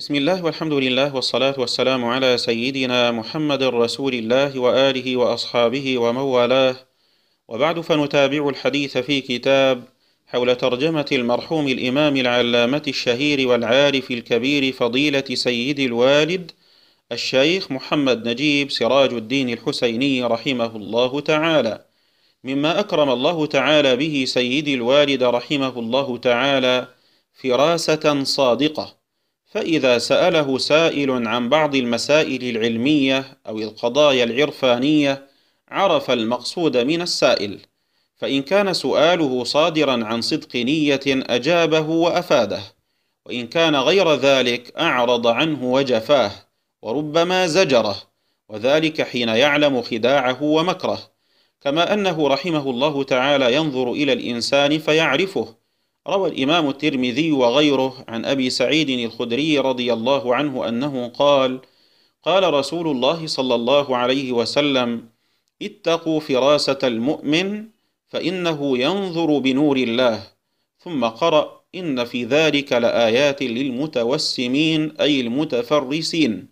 بسم الله والحمد لله والصلاة والسلام على سيدنا محمد رسول الله وآله وأصحابه وموالاه وبعد فنتابع الحديث في كتاب حول ترجمة المرحوم الإمام العلامة الشهير والعارف الكبير فضيلة سيد الوالد الشيخ محمد نجيب سراج الدين الحسيني رحمه الله تعالى مما أكرم الله تعالى به سيد الوالد رحمه الله تعالى فراسة صادقة فإذا سأله سائل عن بعض المسائل العلمية أو القضايا العرفانية عرف المقصود من السائل فإن كان سؤاله صادرا عن صدق نية أجابه وأفاده وإن كان غير ذلك أعرض عنه وجفاه وربما زجره وذلك حين يعلم خداعه ومكره كما أنه رحمه الله تعالى ينظر إلى الإنسان فيعرفه روى الإمام الترمذي وغيره عن أبي سعيد الخدري رضي الله عنه أنه قال: قال رسول الله صلى الله عليه وسلم: اتقوا فراسة المؤمن فإنه ينظر بنور الله، ثم قرأ: إن في ذلك لآيات للمتوسمين أي المتفرسين.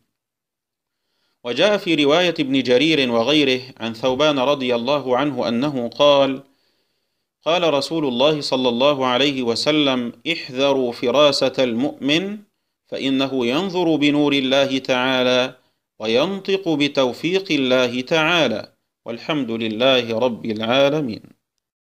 وجاء في رواية ابن جرير وغيره عن ثوبان رضي الله عنه أنه قال: قال رسول الله صلى الله عليه وسلم احذروا فراسة المؤمن فإنه ينظر بنور الله تعالى وينطق بتوفيق الله تعالى والحمد لله رب العالمين